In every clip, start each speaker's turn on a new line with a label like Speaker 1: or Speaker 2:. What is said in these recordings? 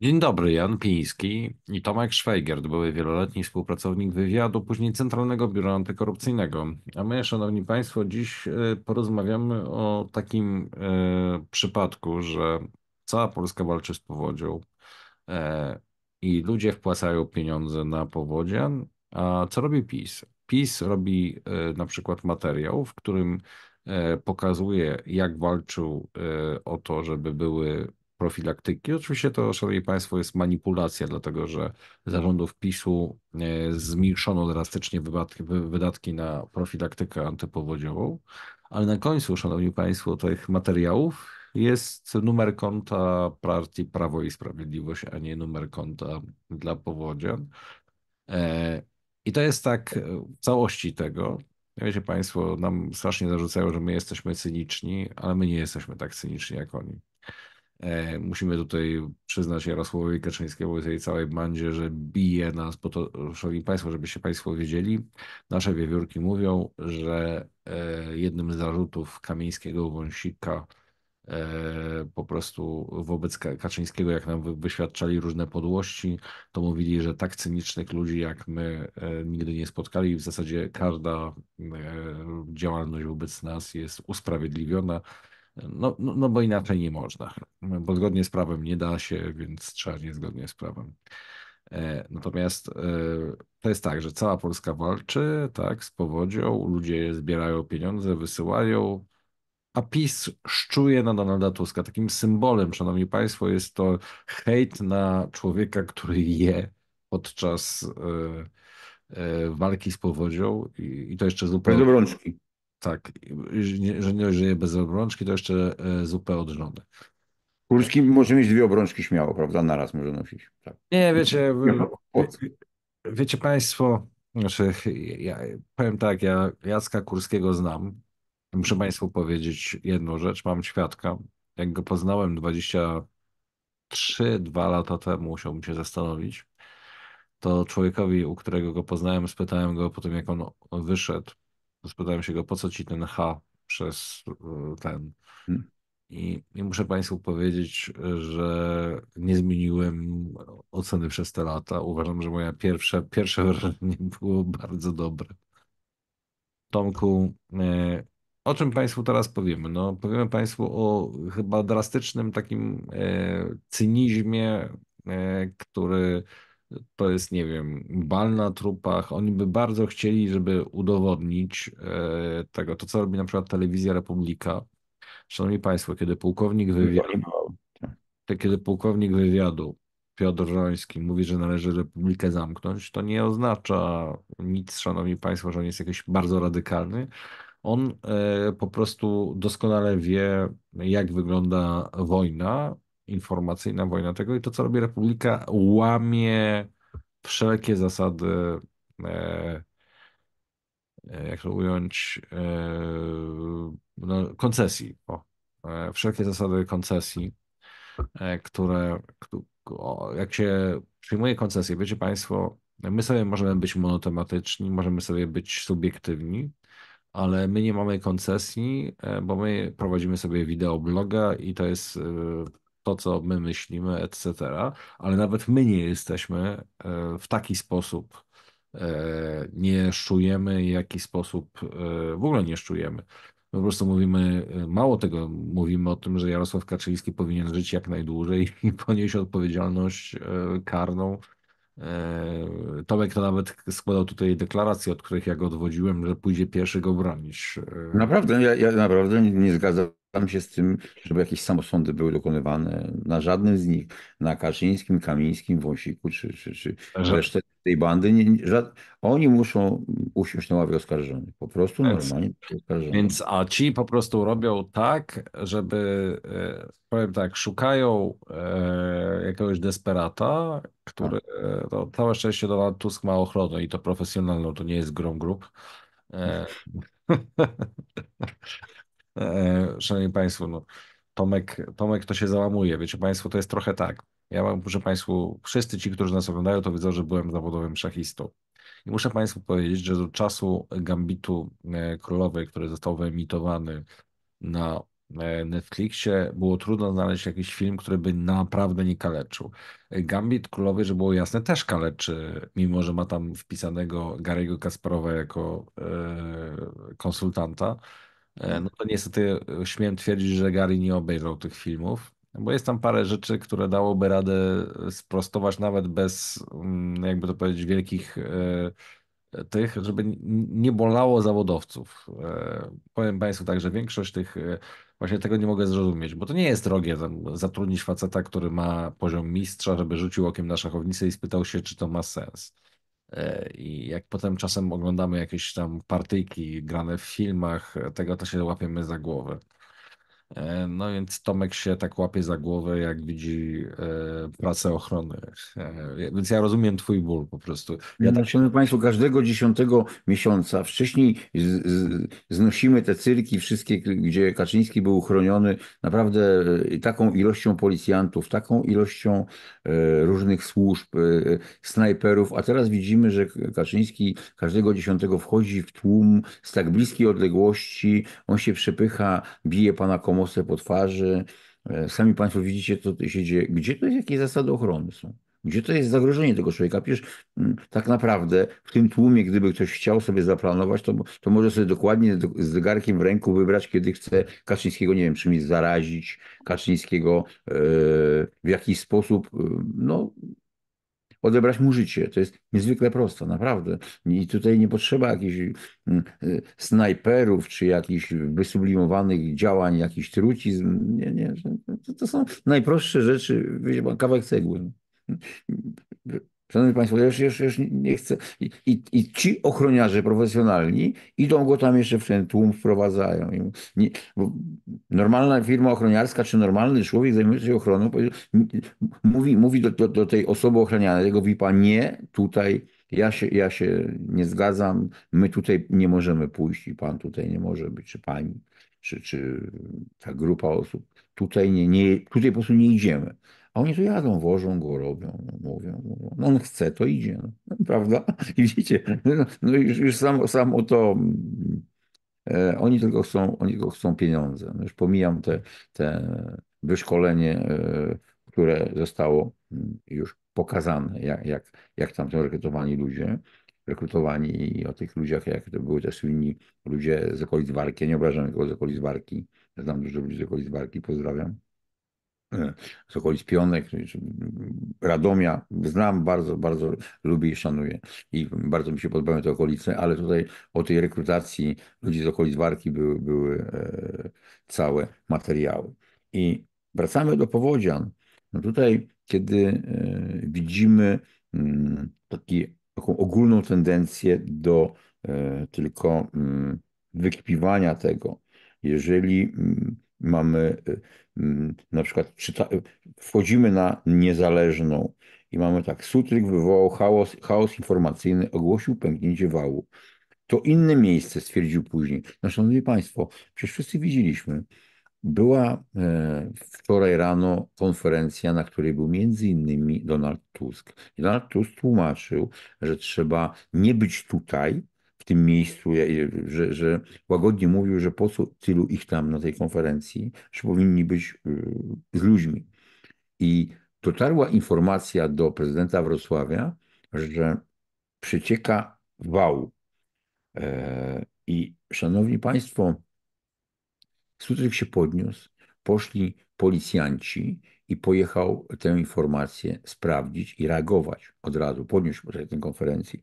Speaker 1: Dzień dobry, Jan Piński i Tomek Szwajgert, były wieloletni współpracownik wywiadu, później Centralnego Biura Antykorupcyjnego. A my, Szanowni Państwo, dziś e, porozmawiamy o takim e, przypadku, że cała Polska walczy z powodzią e, i ludzie wpłacają pieniądze na powodzie. A co robi PiS? PiS robi e, na przykład materiał, w którym e, pokazuje, jak walczył e, o to, żeby były profilaktyki. Oczywiście to, szanowni państwo, jest manipulacja, dlatego że zarządów PiSu e, zmniejszono drastycznie wydatki na profilaktykę antypowodziową, ale na końcu, szanowni państwo, tych materiałów jest numer konta partii Prawo i Sprawiedliwość, a nie numer konta dla powodzian. E, I to jest tak e, w całości tego. Wiecie Państwo, nam strasznie zarzucają, że my jesteśmy cyniczni, ale my nie jesteśmy tak cyniczni jak oni. E, musimy tutaj przyznać Jarosławowi Kaczyńskiemu i tej całej bandzie, że bije nas, bo to, szanowni państwo, żebyście państwo wiedzieli, nasze wiewiórki mówią, że e, jednym z zarzutów Kamińskiego Wąsika e, po prostu wobec Kaczyńskiego, jak nam wyświadczali różne podłości, to mówili, że tak cynicznych ludzi jak my nigdy nie spotkali. W zasadzie każda działalność wobec nas jest usprawiedliwiona no, no, no bo inaczej nie można, bo zgodnie z prawem nie da się, więc trzeba niezgodnie z prawem. E, natomiast e, to jest tak, że cała Polska walczy tak, z powodzią, ludzie zbierają pieniądze, wysyłają, a PiS szczuje na Donalda Tuska. Takim symbolem, szanowni państwo, jest to hejt na człowieka, który je podczas e, walki z powodzią i, to jeszcze zupełnie... Bez obrączki. Tak, że nie żyje bez obrączki, to jeszcze e, zupę od żony. Kurski
Speaker 2: może mieć dwie obrączki śmiało, prawda? Naraz może nosić.
Speaker 1: Tak. Nie, wiecie, no, wie, wiecie Państwo, znaczy, ja, powiem tak, ja Jacka Kurskiego znam. Muszę mhm. Państwu powiedzieć jedną rzecz, mam świadka. Jak go poznałem 23, 2 lata temu, musiałbym się zastanowić, to człowiekowi, u którego go poznałem, spytałem go po tym, jak on wyszedł, Spytałem się go, po co ci ten H przez y, ten. Hmm. I, I, muszę Państwu powiedzieć, że nie zmieniłem oceny przez te lata. Uważam, że moje pierwsze, pierwsze wrażenie było bardzo dobre. Tomku, y, o czym Państwu teraz powiemy? No, powiemy Państwu o chyba drastycznym takim y, cynizmie, który to jest, nie wiem, bal na trupach. Oni by bardzo chcieli, żeby udowodnić e, tego, to co robi na przykład telewizja Republika. Szanowni Państwo, kiedy pułkownik wywiadu, kiedy pułkownik wywiadu Piotr Żoński mówi, że należy Republikę zamknąć, to nie oznacza nic, Szanowni Państwo, że on jest jakiś bardzo radykalny. On e, po prostu doskonale wie, jak wygląda wojna, informacyjna wojna tego i to, co robi Republika, łamie wszelkie zasady, e, e jak to ująć, e, no, koncesji. O, e, wszelkie zasady koncesji, e, które, o, jak się przyjmuje koncesję, wiecie Państwo, my sobie możemy być monotematyczni, możemy sobie być subiektywni, ale my nie mamy koncesji, e, bo my prowadzimy sobie wideobloga i to jest to, co my myślimy, etc. Ale nawet my nie jesteśmy e, w taki sposób, e, nie szczujemy, w jaki sposób e, w ogóle nie szczujemy. My po prostu mówimy, mało tego, mówimy o tym, że Jarosław Kaczyński powinien żyć jak najdłużej i ponieść odpowiedzialność karną. Tomek to nawet składał tutaj deklaracje, od których ja go odwodziłem, że pójdzie pierwszy go bronić.
Speaker 2: Naprawdę, ja, ja naprawdę nie, nie zgadzam zgadzam się z tym, żeby jakieś samosądy były dokonywane na żadnym z nich, na Kaczyńskim, Kamińskim, Wąsiku czy, czy, czy tak, resztę tej bandy. Nie, nie, żad... Oni muszą usiąść na ławie oskarżonych, po prostu normalnie oskarżonych. Więc
Speaker 1: a ci po prostu robią tak, żeby, e, powiem tak, szukają e, jakiegoś desperata, który, tak. e, to całe szczęście Donald Tusk ma ochronę i to profesjonalną, to nie jest grom grup. E, E, szanowni Państwo, no, Tomek, Tomek to się załamuje. Wiecie Państwo, to jest trochę tak. Ja mam, proszę Państwu, wszyscy ci, którzy nas oglądają, to wiedzą, że byłem zawodowym szachistą. I muszę Państwu powiedzieć, że do czasu Gambitu e, Królowej, który został wyemitowany na e, Netflixie, było trudno znaleźć jakiś film, który by naprawdę nie kaleczył. Gambit Królowej, że było jasne, też kaleczy, mimo że ma tam wpisanego Gary'ego Kasparowa jako konsultanta E, no to niestety e, śmiem twierdzić, że Gary nie obejrzał tych filmów, bo jest tam parę rzeczy, które dałoby radę e, sprostować nawet bez, mm, jakby to powiedzieć, wielkich tych, żeby nie bolało zawodowców. Powiem Państwu tak, że większość tych, właśnie tego nie mogę zrozumieć, bo to nie jest drogie tam, zatrudnić faceta, który ma poziom mistrza, żeby rzucił okiem na szachownicę i spytał się, czy to ma sens. E, I jak potem czasem oglądamy jakieś tam partyjki grane w filmach, tego to się łapiemy za głowę. E, no więc Tomek się tak łapie za głowę, jak widzi e, pracę ochrony. Więc ja rozumiem twój ból po prostu. Ja mm, tak...
Speaker 2: Szanowni znaczy, Państwo, każdego dziesiątego miesiąca wcześniej z, z, znosimy te cyrki wszystkie, gdzie Kaczyński był uchroniony naprawdę taką ilością policjantów, taką ilością E, różnych służb, e, snajperów, a teraz widzimy, że Kaczyński każdego dziesiątego wchodzi w tłum z tak bliskiej odległości, on się przepycha, bije pana Komosę po twarzy. E, sami Państwo widzicie, co się dzieje. Gdzie to jest, jakie zasady ochrony są? Gdzie to jest zagrożenie tego człowieka? Przecież mm, tak naprawdę w tym tłumie, gdyby ktoś chciał sobie zaplanować, to, to może sobie dokładnie z zegarkiem w ręku wybrać, kiedy chce Kaczyńskiego, nie wiem, czymś zarazić, Kaczyńskiego yy, w jakiś sposób, yy, no, odebrać mu życie. To jest niezwykle proste, naprawdę. I tutaj nie potrzeba jakichś mm, e, snajperów czy jakichś wysublimowanych działań, jakichś trucizm. Nie, nie. To, to są najprostsze rzeczy, kawałek cegły. No. Szanowni Państwo, ja już, już, już nie chcę. I, I, i, ci ochroniarze profesjonalni idą go tam jeszcze w ten tłum, wprowadzają. Nie, normalna firma ochroniarska czy normalny człowiek zajmujący się ochroną mówi, mówi do, do, do tej osoby ochronianej, tego VIP-a, nie, tutaj ja się, ja się nie zgadzam, my tutaj nie możemy pójść i pan tutaj nie może być, czy pani, czy, czy ta grupa osób. Tutaj, nie, nie, tutaj po prostu nie idziemy oni tu jadą, wożą go, robią, mówią, mówią. No on chce, to idzie, no, no prawda? I widzicie, no, no, już, już samo, samo to mm, e, oni, tylko chcą, oni tylko chcą pieniądze. No już pomijam te, te wyszkolenie, e, które zostało mm, już pokazane, jak, jak, jak tam są rekrutowani ludzie, rekrutowani i o tych ludziach, jak to były też słynni ludzie z okolic Warki, ja nie obrażam nikogo z okolic Warki, znam dużo ludzi z okolic Warki, pozdrawiam Sokolic e, Pionek, Radomia. Znam bardzo, bardzo lubię i szanuję i bardzo mi się podobają te okolice, ale tutaj o tej rekrutacji ludzi z okolic Warki były, były e, całe materiały. I wracamy do Powodzian. No tutaj, kiedy e, widzimy mm, taki, taką ogólną tendencję do tylko mm, wykpiwania tego, jeżeli mm, mamy y, mm, na przykład czyta, y, wchodzimy na niezależną i mamy tak, Sutryk wywołał chaos, chaos informacyjny, ogłosił pęknięcie wału. To inne miejsce stwierdził później. No, szanowni Państwo, przecież wszyscy widzieliśmy, była e, wczoraj rano konferencja, na której był między innymi Donald Tusk. I Donald Tusk tłumaczył, że trzeba nie być tutaj, tym miejscu, że, że łagodnie mówił, że po co tylu ich tam na tej konferencji, że powinni być y, z ludźmi. I dotarła informacja do prezydenta Wrocławia, że przecieka wał. E, I szanowni państwo, Sutryk się podniósł, poszli policjanci i pojechał tę informację sprawdzić i reagować od razu, podniósł po tej konferencji.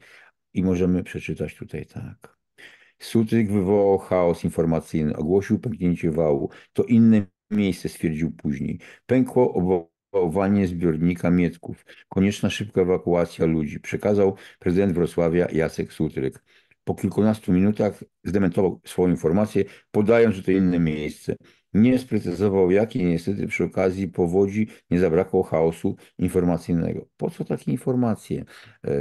Speaker 2: I możemy przeczytać tutaj tak. Sutryk wywołał chaos informacyjny, ogłosił pęknięcie wału. To inne miejsce stwierdził później. Pękło obowanie zbiornika Mietków. Konieczna szybka ewakuacja ludzi. Przekazał prezydent Wrocławia Jacek Sutryk. Po kilkunastu minutach zdementował swoją informację, podając, że to inne miejsce nie sprecyzował jakie niestety przy okazji powodzi nie zabrakło chaosu informacyjnego. Po co takie informacje? E,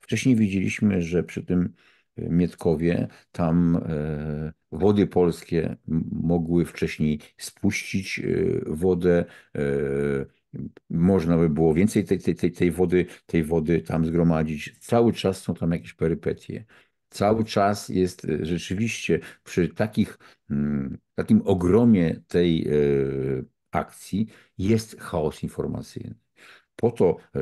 Speaker 2: wcześniej widzieliśmy, że przy tym e, Mietkowie, tam e, wody polskie mogły wcześniej spuścić wodę, można by było więcej tej, tej, tej, tej wody, tej wody tam zgromadzić. Cały czas są tam jakieś perypetie cały czas jest e, rzeczywiście przy takich, mm, takim ogromie tej e, akcji jest chaos informacyjny. Po to e,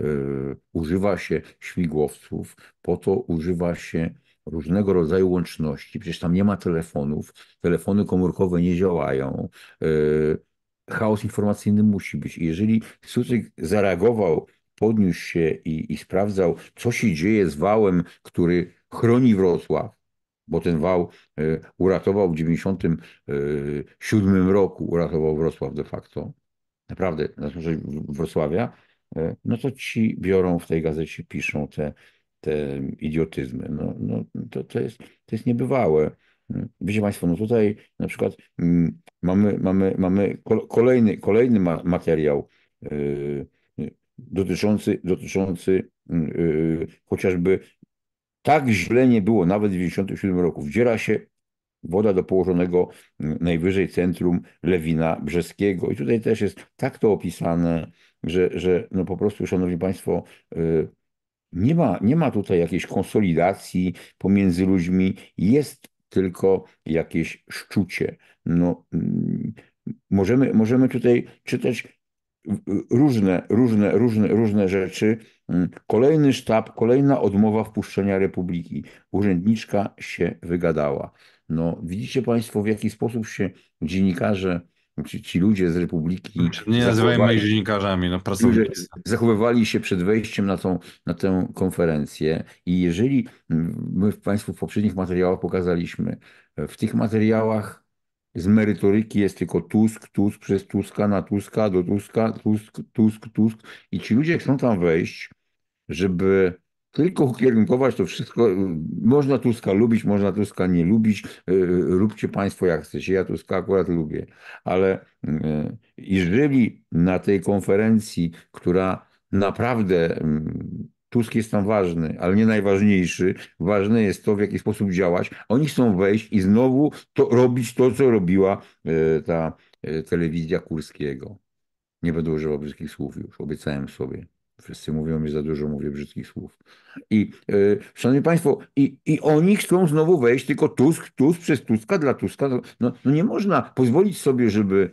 Speaker 2: używa się śmigłowców, po to używa się różnego rodzaju łączności. Przecież tam nie ma telefonów, telefony komórkowe nie działają. Chaos informacyjny musi być. jeżeli Sutryk zareagował podniósł się i, i, sprawdzał, co się dzieje z wałem, który chroni Wrocław, bo ten wał e, uratował w 1997 e, roku, uratował Wrocław de facto, naprawdę na rzecz Wrocławia, e, no to ci biorą w tej gazecie, piszą te, te idiotyzmy. No, no to, to, jest, to jest niebywałe. Wiecie Państwo, no tutaj na przykład mm, mamy, mamy, mamy kolejny, kolejny materiał dotyczący, dotyczący mm, chociażby tak źle nie było nawet w 97 roku. Wdziera się woda do położonego najwyżej centrum Lewina Brzeskiego. I tutaj też jest tak to opisane, że, że no po prostu, szanowni państwo, y, nie ma, nie ma tutaj jakiejś konsolidacji pomiędzy ludźmi, jest tylko jakieś szczucie. No, mm, możemy, możemy tutaj czytać różne, różne, różne, różne rzeczy. Mm, kolejny sztab, kolejna odmowa wpuszczenia republiki. Urzędniczka się wygadała. No, widzicie Państwo, w jaki sposób się dziennikarze, ci, ci ludzie z republiki. Nie nazywajmy ich
Speaker 1: dziennikarzami,
Speaker 2: no Zachowywali się przed wejściem na, tą, na tę konferencję. I jeżeli mm, my Państwu w poprzednich materiałach pokazaliśmy, w tych materiałach z merytoryki jest tylko Tusk, Tusk, przez Tuska, na Tuska, do Tuska, Tusk, Tusk, Tusk. I ci ludzie chcą tam wejść, żeby tylko ukierunkować to wszystko. Można Tuska lubić, można Tuska nie lubić. E, e, róbcie Państwo jak chcecie. Ja Tuska akurat lubię. Ale jeżeli na tej konferencji, która naprawdę mm, Tusk jest tam ważny, ale nie najważniejszy. Ważne jest to, w jaki sposób działać. Oni chcą wejść i znowu to, robić to, co robiła e, ta e, telewizja Kurskiego. Nie będę używał brzydkich słów już, obiecałem sobie. Wszyscy mówią mi za dużo, mówię brzydkich słów. I yy, szanowni państwo, i, i oni chcą znowu wejść, tylko Tusk, Tusk przez Tuska dla Tuska. No, no nie można pozwolić sobie, żeby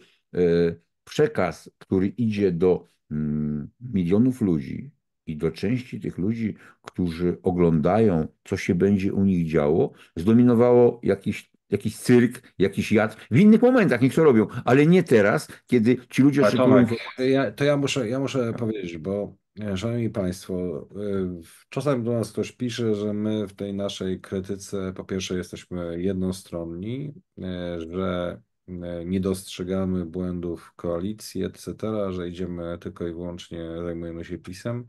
Speaker 2: przekaz, który idzie do mm, milionów ludzi, i do części tych ludzi, którzy oglądają, co się będzie u nich działo, zdominowało jakiś, jakiś cyrk, jakiś jad. W innych momentach niech to robią, ale nie teraz, kiedy ci ludzie Panie oczekują...
Speaker 1: To ja, to ja muszę, ja muszę powiedzieć, bo e, Szanowni Państwo, e, czasem do nas ktoś pisze, że my w tej naszej krytyce po pierwsze jesteśmy jednostronni, e, że E, nie dostrzegamy błędów koalicji, etc., że idziemy tylko i wyłącznie, zajmujemy się pisem.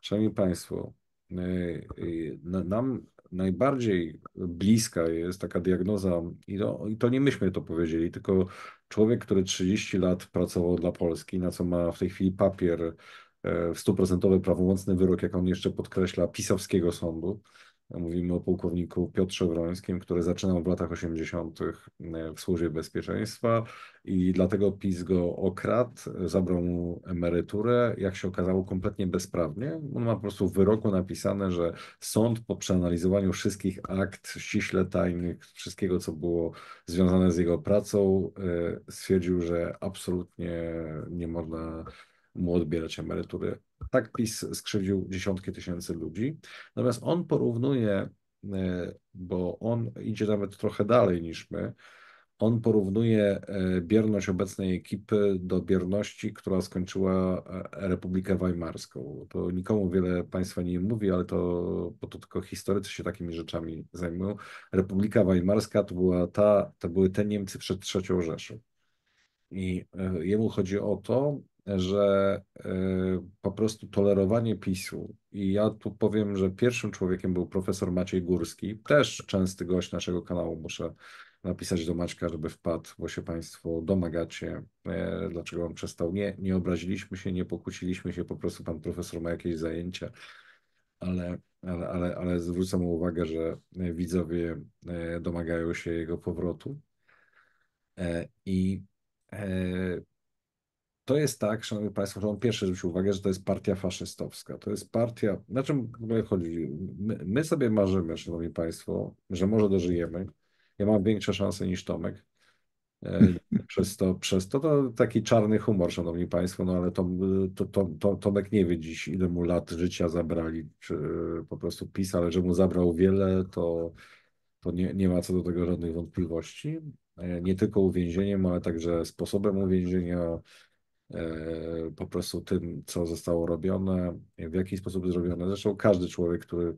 Speaker 1: Szanowni Państwo, e, e, nam najbardziej bliska jest taka diagnoza, i to, i to nie myśmy to powiedzieli, tylko człowiek, który 30 lat pracował dla Polski, na co ma w tej chwili papier w stuprocentowy prawomocny wyrok, jak on jeszcze podkreśla, pisowskiego sądu, Mówimy o pułkowniku Piotrze Wrońskim, który zaczynał w latach 80. E, w służbie bezpieczeństwa i dlatego PiS go okradł, zabrał mu emeryturę, jak się okazało kompletnie bezprawnie. On ma po prostu w wyroku napisane, że sąd po przeanalizowaniu wszystkich akt ściśle tajnych, wszystkiego co było związane z jego pracą, e, stwierdził, że absolutnie nie można mu odbierać emerytury. Tak PiS skrzywdził dziesiątki tysięcy ludzi. Natomiast on porównuje, e, bo on idzie nawet trochę dalej niż my, on porównuje e, bierność obecnej ekipy do bierności, która skończyła e, Republikę Weimarską. To nikomu wiele państwa nie mówi, ale to, bo to tylko historycy się takimi rzeczami zajmują. Republika Weimarska to, była ta, to były te Niemcy przed III Rzeszą. I jemu chodzi o to, że e, po prostu tolerowanie PiSu i ja tu powiem, że pierwszym człowiekiem był profesor Maciej Górski, też częsty gość naszego kanału, muszę napisać do Maćka, żeby wpadł, bo się Państwo domagacie, e, dlaczego on przestał. Nie, nie obraziliśmy się, nie pokłóciliśmy się, po prostu Pan Profesor ma jakieś zajęcia, ale, ale, ale, ale zwrócę mu uwagę, że widzowie e, domagają się jego powrotu i to jest tak, szanowni państwo, że on pierwszy zwrócił uwagę, że to jest partia faszystowska. To jest partia, na czym w ogóle chodzi? My, my sobie marzymy, szanowni państwo, że może dożyjemy. Ja mam większe szanse niż Tomek. E, przez to, przez to, to taki czarny humor, szanowni państwo, no ale to, to, to, to, Tomek nie wie dziś, ile mu lat życia zabrali, czy e, po prostu PiS, ale że mu zabrał wiele, to, to nie, nie ma co do tego żadnych wątpliwości. E, nie tylko uwięzieniem, ale także sposobem uwięzienia, E, po prostu tym, co zostało robione, w jaki sposób zrobione. Zresztą każdy człowiek, który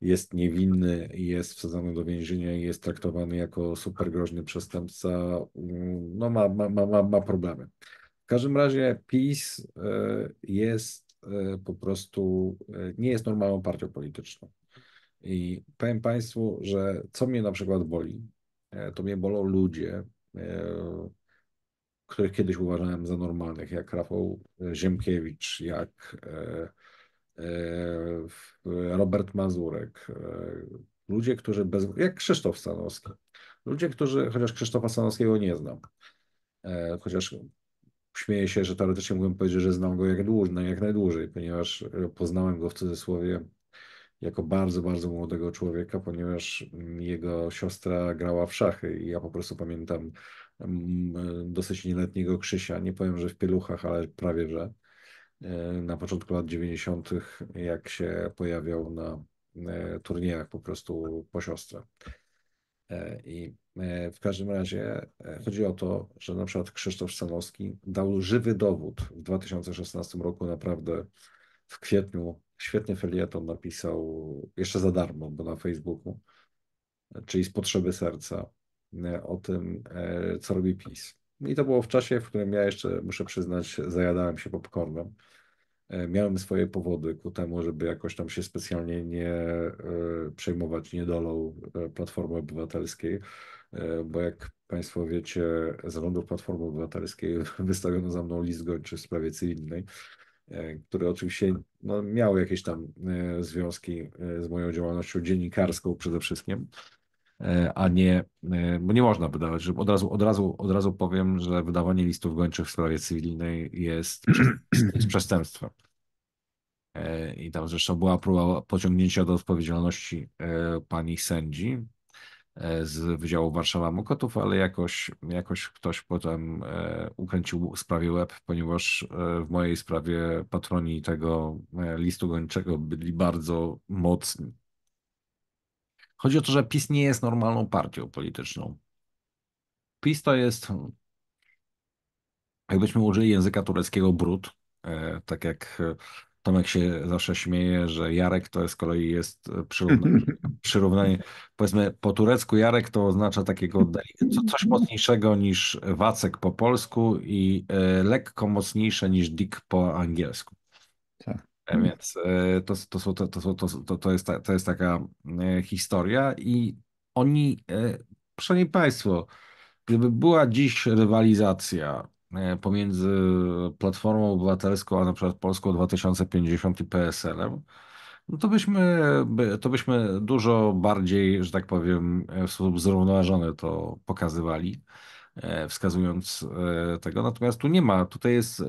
Speaker 1: jest niewinny, i jest wsadzany do więzienia i jest traktowany jako supergroźny przestępca, mm, no ma, ma, ma, ma problemy. W każdym razie PiS e, jest e, po prostu, nie jest normalną partią polityczną. I powiem Państwu, że co mnie na przykład boli, to mnie bolą ludzie, których kiedyś uważałem za normalnych, jak Rafał e, Ziemkiewicz, jak e, e, Robert Mazurek, ludzie, którzy bez, jak Krzysztof Stanowski, ludzie, którzy, chociaż Krzysztofa Stanowskiego nie znam, chociaż śmieję się, że teoretycznie mógłbym powiedzieć, że znam go jak, no jak najdłużej, ponieważ poznałem go w cudzysłowie jako bardzo, bardzo młodego człowieka, ponieważ mm, jego siostra grała w szachy i ja po prostu pamiętam E, dosyć nieletniego Krzysia, nie powiem, że w pieluchach, ale prawie, że e, na początku lat 90., jak się pojawiał na e, turniejach po prostu po siostrę. I w każdym razie chodzi o to, że na przykład Krzysztof Stanowski dał żywy dowód w 2016 roku, naprawdę w kwietniu, świetny felieton napisał jeszcze za darmo, bo na Facebooku, czyli z potrzeby serca, E, o tym, e, co robi PiS. I to było w czasie, w którym ja jeszcze, muszę przyznać, zajadałem się popcornem. E, miałem swoje powody ku temu, żeby jakoś tam się specjalnie nie przejmować niedolą Platformy Obywatelskiej, bo jak Państwo wiecie, z rządu Platformy Obywatelskiej wystawiono za mną list gończy w sprawie cywilnej, który oczywiście no, miał jakieś tam związki z moją działalnością dziennikarską przede wszystkim. E, a nie, e, bo nie można wydawać, że od razu, od razu, od razu powiem, że wydawanie listów gończych w sprawie cywilnej jest, jest przestępstwem. E, I tam zresztą była próba pociągnięcia do odpowiedzialności pani sędzi z Wydziału Warszawa Mokotów, ale jakoś, jakoś ktoś potem ukręcił sprawie łeb, ponieważ w mojej sprawie patroni tego listu gończego byli bardzo mocni. Chodzi o to, że PiS nie jest normalną partią polityczną. PiS to jest, hmm, jakbyśmy użyli języka tureckiego, brud. E, tak jak e, Tomek się zawsze śmieje, że Jarek to z kolei jest e, przyrównanie, przyrównanie powiedzmy po turecku Jarek to oznacza takiego coś mocniejszego niż Wacek po polsku i lekko mocniejsze niż Dick po angielsku. Mhm. Więc e, to, to, są, to, to, to, to, jest ta, to jest taka e, historia i oni, przynajmniej e, Państwo, gdyby była dziś rywalizacja pomiędzy Platformą Obywatelską a na przykład Polską 2050 i PSL-em, no to byśmy, to byśmy dużo bardziej, że tak powiem, w sposób zrównoważony to pokazywali. E, wskazując e, tego. Natomiast tu nie ma, tutaj jest e,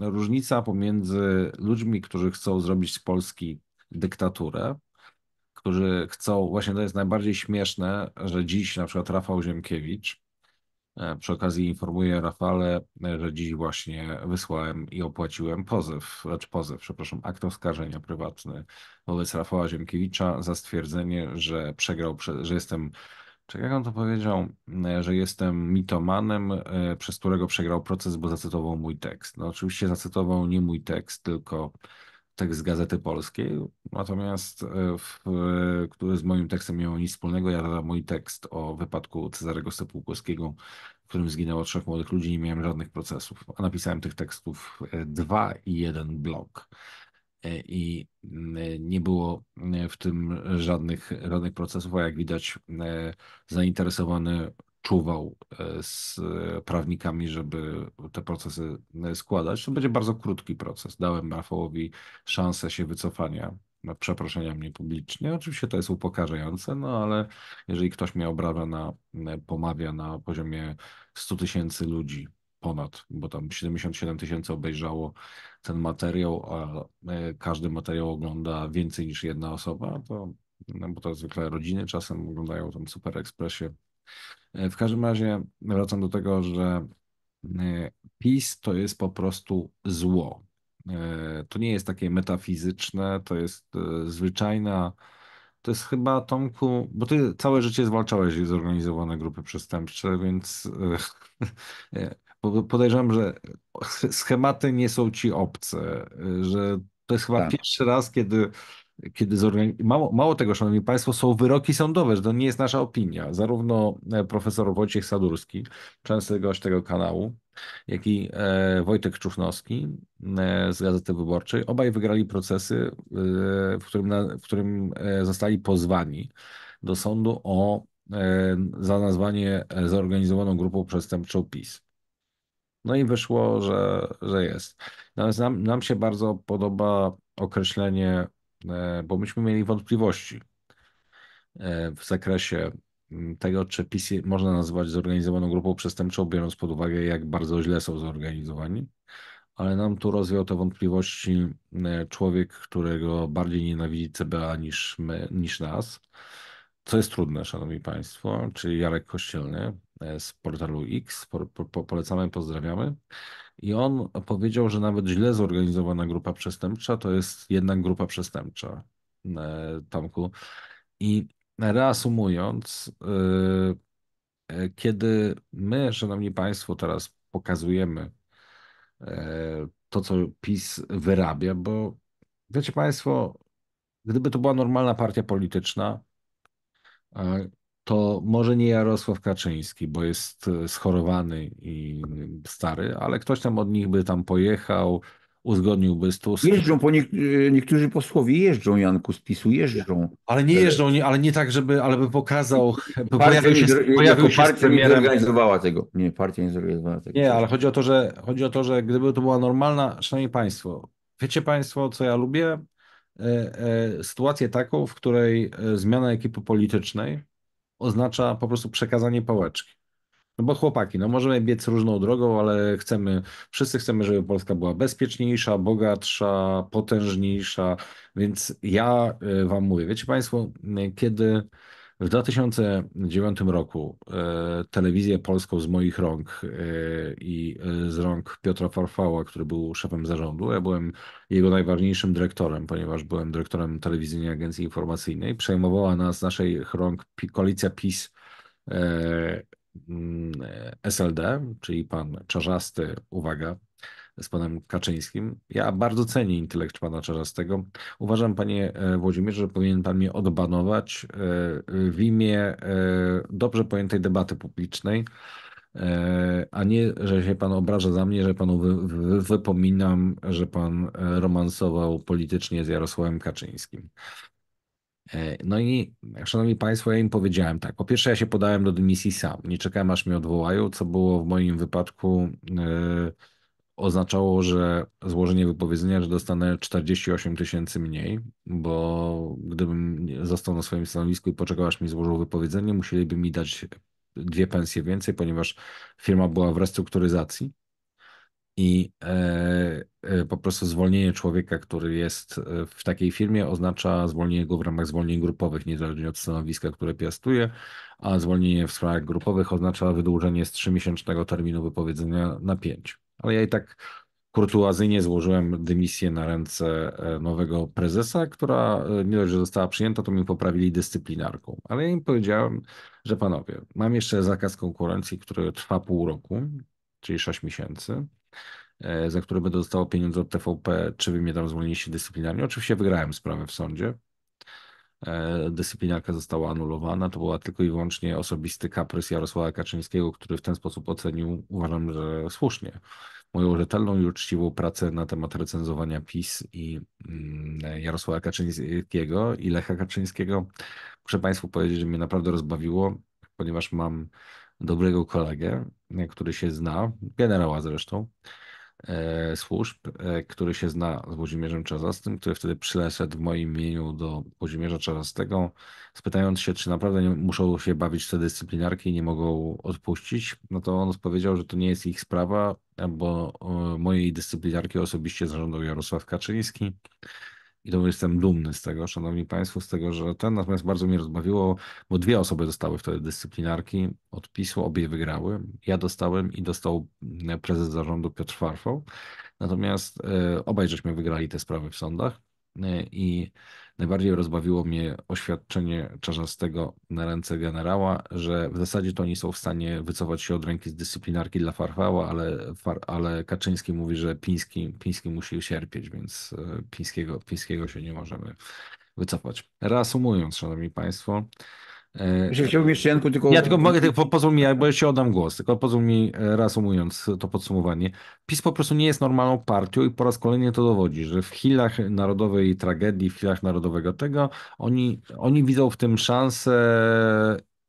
Speaker 1: różnica pomiędzy ludźmi, którzy chcą zrobić z Polski dyktaturę, którzy chcą, właśnie to jest najbardziej śmieszne, że dziś na przykład Rafał Ziemkiewicz, przy okazji informuję Rafale, że dziś właśnie wysłałem i opłaciłem pozew, lecz znaczy pozew, przepraszam, akt oskarżenia prywatny wobec Rafała Ziemkiewicza za stwierdzenie, że przegrał, że jestem czy jak on to powiedział, e, że jestem mitomanem, e, przez którego przegrał proces, bo zacytował mój tekst. No oczywiście zacytował nie mój tekst, tylko tekst z Gazety Polskiej, natomiast e, w, który z moim tekstem miał nic wspólnego, ja dodałem mój tekst o wypadku Cezarego Sepułkowskiego, w którym zginęło trzech młodych ludzi i nie miałem żadnych procesów, a napisałem tych tekstów dwa i jeden blok. E, i nie było e, w tym żadnych, żadnych procesów, a jak widać e, zainteresowany czuwał z prawnikami, żeby te procesy składać. To będzie bardzo krótki proces. Dałem Rafałowi szansę się wycofania przeproszenia mnie publicznie. Oczywiście to jest upokarzające, no ale jeżeli ktoś mnie obraża na, pomawia na poziomie 100 tysięcy ludzi ponad, bo tam 77 tysięcy obejrzało ten materiał, a e, każdy materiał ogląda więcej niż jedna osoba, to, no bo to zwykle rodziny czasem oglądają tam Super Expressie. E, w każdym razie wracam do tego, że e, PiS to jest po prostu zło. To nie jest takie metafizyczne, to jest zwyczajna. To jest chyba, Tomku, bo ty całe życie zwalczałeś zorganizowane grupy przestępcze, więc Podejrzewam, że schematy nie są ci obce, że to jest chyba tak. pierwszy raz, kiedy, kiedy zorganiz... mało, mało tego, szanowni państwo, są wyroki sądowe, że to nie jest nasza opinia. Zarówno e, profesor Wojciech Sadurski, częsty gość tego kanału, jak i e, Wojtek Czuchnowski e, z Gazety Wyborczej, obaj wygrali procesy, w którym, na, w którym zostali pozwani do sądu o za nazwanie zorganizowaną grupą przestępczą PiS. No i wyszło, że, że jest. No, nam, nam się bardzo podoba określenie, e, bo myśmy mieli wątpliwości e, w zakresie mm, tego, czy PiS można nazywać zorganizowaną grupą przestępczą, biorąc pod uwagę, jak bardzo źle są zorganizowani. Ale nam tu rozwiał te wątpliwości e, człowiek, którego bardziej nienawidzi CBA niż, my, niż nas, co jest trudne, szanowni państwo, czyli Jarek Kościelny, E, z portalu X. Po, po, polecamy, pozdrawiamy. I on powiedział, że nawet źle zorganizowana grupa przestępcza to jest jednak grupa przestępcza, e, Tomku. I reasumując, e, kiedy my, szanowni państwo, teraz pokazujemy to, co PiS wyrabia, bo wiecie państwo, gdyby to była normalna partia polityczna, to może nie Jarosław Kaczyński, bo jest e, schorowany i stary, ale ktoś tam od nich by tam pojechał, uzgodniłby z Tuskiem. Jeżdżą, po nie, e, niektórzy posłowie jeżdżą, Janku, z PiSu jeżdżą. Ale nie jeżdżą, nie, ale nie tak, żeby, ale by pokazał, by pojawił się, nie, pojawił się partia nie zorganizowała
Speaker 2: tego. Nie, partia nie zorganizowała tego.
Speaker 1: Nie, ale chodzi o to, że, chodzi o to, że gdyby to była normalna, szanowni państwo, wiecie państwo, co ja lubię? E, sytuację taką, w której zmiana ekipy politycznej oznacza po prostu przekazanie pałeczki. No bo chłopaki, no możemy biec różną drogą, ale chcemy, wszyscy chcemy, żeby Polska była bezpieczniejsza, bogatsza, potężniejsza, więc ja y, wam mówię, wiecie państwo, y, kiedy w 2009 roku e, telewizję polską z moich rąk e, i e, z rąk Piotra Farfała, który był szefem zarządu, ja byłem jego najważniejszym dyrektorem, ponieważ byłem dyrektorem telewizyjnej agencji informacyjnej, przejmowała nas z naszych rąk koalicja PiS SLD, czyli pan Czarzasty, uwaga, z panem Kaczyńskim. Ja bardzo cenię intelekt pana Czarzastego. Uważam, panie e, Włodzimierze, że powinien pan mnie odbanować e, w imię e, dobrze pojętej debaty publicznej, a nie, że się pan obraża za mnie, że panu wy, wy, wypominam, że pan romansował politycznie z Jarosławem Kaczyńskim. No i, szanowni państwo, ja im powiedziałem tak. Po pierwsze, ja się podałem do dymisji sam. Nie czekałem, aż mnie odwołają, co było w moim wypadku. Yy, oznaczało, że złożenie wypowiedzenia, że dostanę 48 tysięcy mniej, bo gdybym został na swoim stanowisku i poczekał, aż mi złożył wypowiedzenie, musieliby mi dać dwie pensje więcej, ponieważ firma była w restrukturyzacji i e, e, po prostu zwolnienie człowieka, który jest e, w takiej firmie, oznacza zwolnienie go w ramach zwolnień grupowych, niezależnie od stanowiska, które piastuje, a zwolnienie w sprawach grupowych oznacza wydłużenie z 3-miesięcznego terminu wypowiedzenia na 5 ale ja i tak kurtuazyjnie złożyłem dymisję na ręce e, nowego prezesa, która e, nie dość, że została przyjęta, to mi poprawili dyscyplinarką. Ale ja im powiedziałem, że panowie, mam jeszcze zakaz konkurencji, który trwa pół roku, czyli 6 miesięcy, e, za który będę dostawał pieniądze od TVP, czy wy mnie tam zwolniliście dyscyplinarnie. Oczywiście wygrałem sprawę w sądzie, E, dyscyplinarka została anulowana. To była tylko i wyłącznie osobisty kaprys Jarosława Kaczyńskiego, który w ten sposób ocenił, uważam, że słusznie, moją rzetelną i uczciwą pracę na temat recenzowania PiS i mm, Jarosława Kaczyńskiego i Lecha Kaczyńskiego. Muszę Państwu powiedzieć, że mnie naprawdę rozbawiło, ponieważ mam dobrego kolegę, który się zna, generała zresztą, E, służb, e, który się zna z Włodzimierzem Czarzastym, który wtedy przyleszedł w moim imieniu do Włodzimierza Czarzastego, spytając się, czy naprawdę nie muszą się bawić te dyscyplinarki i nie mogą odpuścić, no to on odpowiedział, że to nie jest ich sprawa, bo e, mojej dyscyplinarki osobiście zarządzał Jarosław Kaczyński, i to jestem dumny z tego, szanowni państwo, z tego, że ten natomiast bardzo mnie rozbawiło, bo dwie osoby dostały wtedy dyscyplinarki odpisu, obie wygrały. Ja dostałem i dostał mm, prezes zarządu Piotr Farfał. Natomiast e, obaj żeśmy wygrali te sprawy w sądach. E, i najbardziej rozbawiło mnie oświadczenie Czarzastego na ręce generała, że w zasadzie to oni są w stanie wycofać się od ręki z dyscyplinarki dla Farfała, ale, ale Kaczyński mówi, że Piński, Piński musi ucierpieć, więc e, Pińskiego, Pińskiego się nie możemy wycofać. Reasumując, Szanowni Państwo, E,
Speaker 2: chciałbym jeszcze, Janku, tylko... Ja tylko mogę, tylko
Speaker 1: pozwól mi, bo ja się oddam głos, tylko pozwól mi e, reasumując to podsumowanie. PiS po prostu nie jest normalną partią i po raz kolejny to dowodzi, że w chwilach narodowej tragedii, w chwilach narodowego tego, oni, oni widzą w tym szansę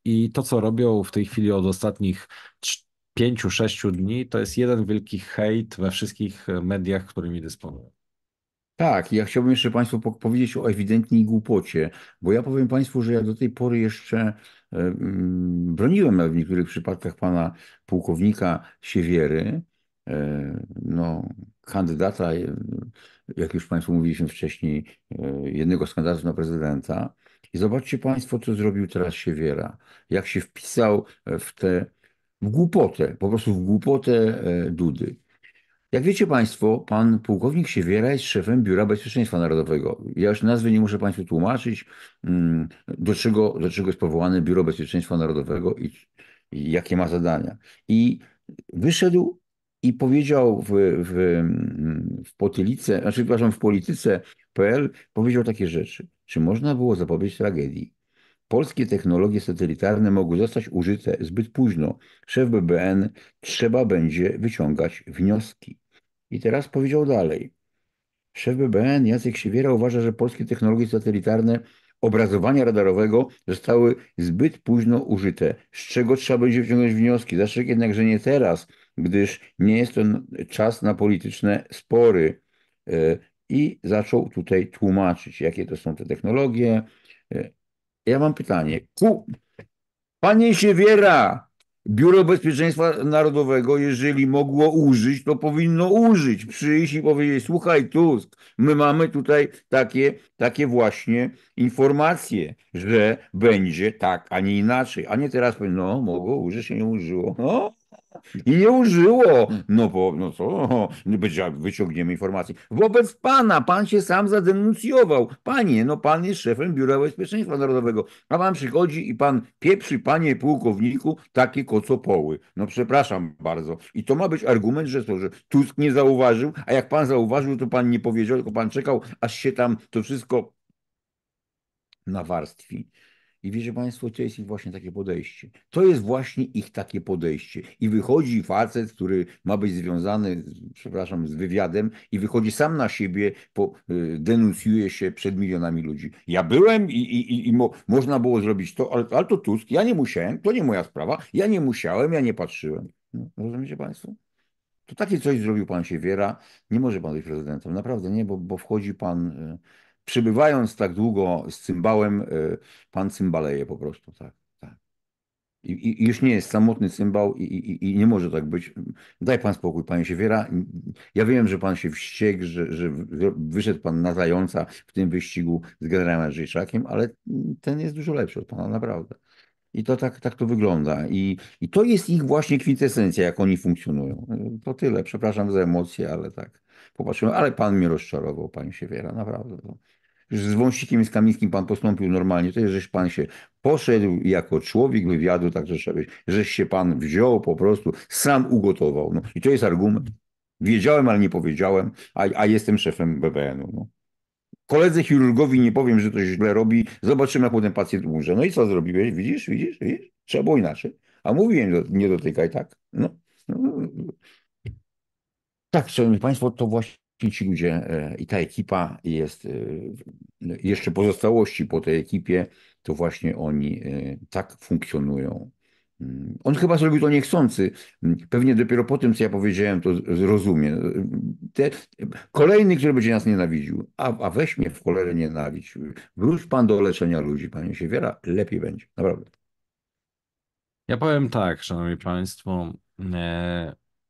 Speaker 1: i to, co robią w tej chwili od ostatnich pięciu, sześciu dni, to jest jeden wielki hejt we wszystkich mediach, którymi dysponują. Tak, ja chciałbym jeszcze Państwu po- powiedzieć o ewidentnej głupocie, bo ja powiem Państwu, że ja do tej
Speaker 2: pory jeszcze e, mm, broniłem w niektórych przypadkach pana pułkownika Siewiery, e, no, kandydata, e, jak już Państwu mówiliśmy wcześniej, jednego z kandydatów na prezydenta. I zobaczcie Państwo, co zrobił teraz Siewiera, jak się wpisał w tę w głupotę, po prostu w głupotę Dudy. Jak wiecie Państwo, pan pułkownik Siewiera jest szefem Biura Bezpieczeństwa Narodowego. Ja już nazwy nie muszę Państwu tłumaczyć, mm, do czego, do czego jest powołane Biuro Bezpieczeństwa Narodowego i, i jakie ma zadania. I wyszedł i powiedział w, w, w potylice, znaczy, przepraszam, w polityce.pl powiedział takie rzeczy. Czy można było zapobiec tragedii? Polskie technologie satelitarne mogły zostać użyte zbyt późno. Szef BBN trzeba będzie wyciągać wnioski. I teraz powiedział dalej. Szef BBN Jacek Siewiera uważa, że polskie technologie satelitarne obrazowania radarowego zostały zbyt późno użyte, z czego trzeba będzie wyciągnąć wnioski. Zastrzegł jednak, że nie teraz, gdyż nie jest to czas na polityczne spory. E, I zaczął tutaj tłumaczyć, jakie to są te technologie. E, ja mam pytanie. Ku... Panie Siewiera, Biuro Bezpieczeństwa Narodowego, jeżeli mogło użyć, to powinno użyć, przyjść i powiedzieć: Słuchaj, Tusk, my mamy tutaj takie, takie właśnie informacje, że będzie tak, a nie inaczej. A nie teraz, no, mogło użyć, się nie użyło. No, i nie użyło. Mm. No bo, no co, wyciągniemy informacji. Wobec pana, pan się sam zadenuncjował. Panie, no pan jest szefem Biura Bezpieczeństwa Narodowego, a pan przychodzi i pan pieprzy, panie pułkowniku, takie kocopoły. No przepraszam bardzo. I to ma być argument, że to, że Tusk nie zauważył, a jak pan zauważył, to pan nie powiedział, tylko pan czekał, aż się tam to wszystko nawarstwi. I wiecie Państwo, to jest ich właśnie takie podejście. To jest właśnie ich takie podejście. I wychodzi facet, który ma być związany, przepraszam, z wywiadem i wychodzi sam na siebie, po, y, denuncjuje się przed milionami ludzi. Ja byłem i, i, i, i mo, można było zrobić to, ale, ale to Tusk, ja nie musiałem, to nie moja sprawa, ja nie musiałem, ja nie patrzyłem. No, rozumiecie Państwo? To takie coś zrobił pan Wiera. Nie może pan być prezydentem. Naprawdę nie, bo, bo wchodzi pan y, przybywając tak długo z cymbałem, e, pan cymbaleje po prostu, tak. tak. I, I, już nie jest samotny cymbał i, i, i, nie może tak być. Daj pan spokój, panie Siewiera. Ja wiem, że pan się wściekł, że, że wyszedł pan na zająca w tym wyścigu z generałem Rzeszakiem, ale ten jest dużo lepszy od pana, naprawdę. I to tak, tak to wygląda. I, I to jest ich właśnie kwintesencja, jak oni funkcjonują. To tyle. Przepraszam za emocje, ale tak. popatrzmy ale pan mnie rozczarował, pani Siewiera, naprawdę z Wąsikiem i z Kamińskim pan postąpił normalnie, to jest, żeś pan się poszedł jako człowiek wywiadu, tak być, żeś się pan wziął po prostu, sam ugotował. No. I to jest argument. Wiedziałem, ale nie powiedziałem, a, a jestem szefem BBN-u. No. Koledze chirurgowi nie powiem, że to źle robi, zobaczymy, jak potem pacjent umrze. No i co zrobiłeś? Widzisz, widzisz, widzisz? Trzeba było inaczej. A mówiłem, nie dotykaj tak. No. No, no. no. Tak, szanowni państwo, to właśnie Ci, ci ludzie e, i ta ekipa jest, e, no, jeszcze pozostałości po tej ekipie, to właśnie oni e, tak funkcjonują. Mm, on chyba zrobił to niechcący. Mm, pewnie dopiero po tym, co ja powiedziałem, to zrozumie. Mm, te, kolejny, który będzie nas nienawidził, a, a weźmie w cholerę nienawiść. Wróć pan do leczenia ludzi, panie Siewiera, lepiej będzie, naprawdę.
Speaker 1: Ja powiem tak, szanowni państwo.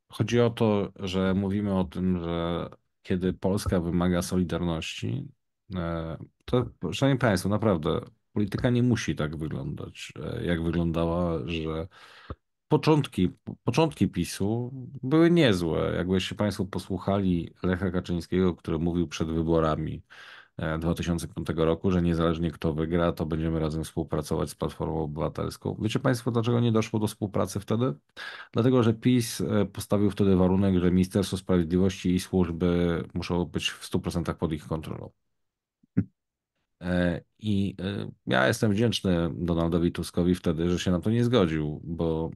Speaker 1: Chodzi o to, że mówimy o tym, że kiedy Polska wymaga solidarności, e, to szanowni państwo, naprawdę polityka nie musi tak wyglądać, e, jak wyglądała, że początki, początki PiSu były niezłe. Jakbyście państwo posłuchali Lecha Kaczyńskiego, który mówił przed wyborami, 2005 roku, że niezależnie kto wygra, to będziemy razem współpracować z Platformą Obywatelską. Wiecie Państwo, dlaczego nie doszło do współpracy wtedy? Dlatego, że PiS e, postawił wtedy warunek, że Ministerstwo Sprawiedliwości i służby muszą być w 100% pod ich kontrolą. E, I e, ja jestem wdzięczny Donaldowi Tuskowi wtedy, że się na to nie zgodził, bo